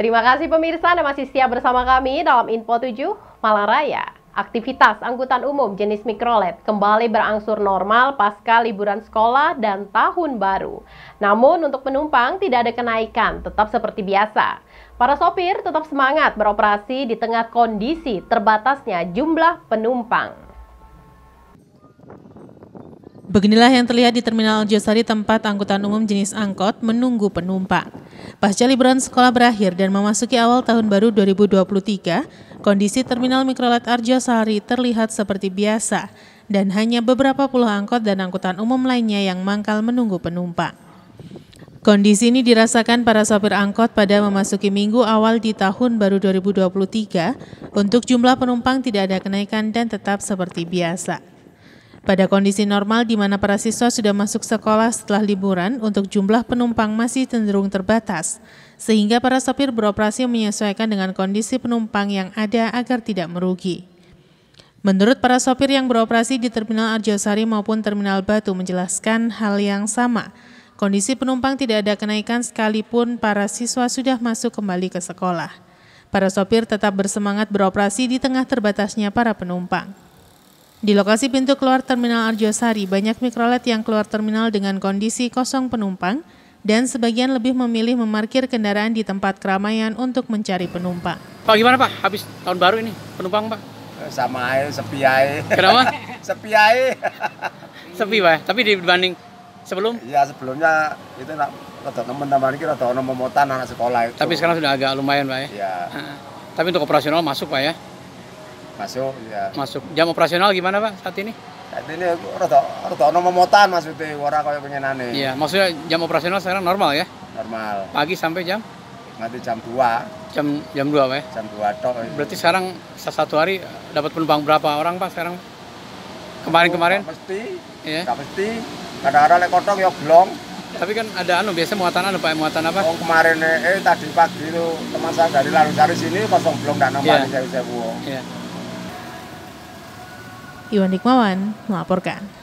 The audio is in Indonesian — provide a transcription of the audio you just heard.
Terima kasih pemirsa Anda masih setia bersama kami dalam Info 7 Malang Raya. Aktivitas angkutan umum jenis mikrolet kembali berangsur normal pasca liburan sekolah dan tahun baru. Namun untuk penumpang tidak ada kenaikan, tetap seperti biasa. Para sopir tetap semangat beroperasi di tengah kondisi terbatasnya jumlah penumpang. Beginilah yang terlihat di Terminal Josari tempat angkutan umum jenis angkot menunggu penumpang. Pasca liburan sekolah berakhir dan memasuki awal tahun baru 2023, kondisi terminal mikrolet Sari terlihat seperti biasa dan hanya beberapa puluh angkot dan angkutan umum lainnya yang mangkal menunggu penumpang. Kondisi ini dirasakan para sopir angkot pada memasuki minggu awal di tahun baru 2023 untuk jumlah penumpang tidak ada kenaikan dan tetap seperti biasa. Pada kondisi normal di mana para siswa sudah masuk sekolah setelah liburan, untuk jumlah penumpang masih cenderung terbatas, sehingga para sopir beroperasi menyesuaikan dengan kondisi penumpang yang ada agar tidak merugi. Menurut para sopir yang beroperasi di Terminal Arjosari maupun Terminal Batu menjelaskan hal yang sama. Kondisi penumpang tidak ada kenaikan sekalipun para siswa sudah masuk kembali ke sekolah. Para sopir tetap bersemangat beroperasi di tengah terbatasnya para penumpang. Di lokasi pintu keluar Terminal Arjosari, banyak mikrolet yang keluar terminal dengan kondisi kosong penumpang dan sebagian lebih memilih memarkir kendaraan di tempat keramaian untuk mencari penumpang. Pak, gimana Pak? Habis tahun baru ini penumpang Pak? Eh, sama aja, sepi aja. Kenapa? sepi aja. sepi Pak, ya? tapi dibanding sebelum? Ya sebelumnya itu nak atau teman teman kita atau nomor momotan anak sekolah itu. Tapi sekarang sudah agak lumayan Pak ya? Iya. Tapi untuk operasional masuk Pak ya? Masuk ya. Masuk. Jam operasional gimana Pak saat ini? Saat ini rada rada ono momotan maksudnya ora kaya pengenane. Iya, maksudnya jam operasional sekarang normal ya? Normal. Pagi sampai jam? Nanti jam dua Jam jam 2 Pak ya? Jam 2 tok. Berarti sekarang satu hari dapat penumpang berapa orang Pak sekarang? Kemarin-kemarin? pasti. Iya. Enggak pasti. Kadang-kadang lek kotong ya belum. Tapi kan ada anu biasa muatan anu Pak, ya? muatan apa? Oh, kemarin eh, eh, tadi pagi itu teman saya dari cari sini kosong belum dan nomor saya buang Iya. Iwan Dikmawan melaporkan.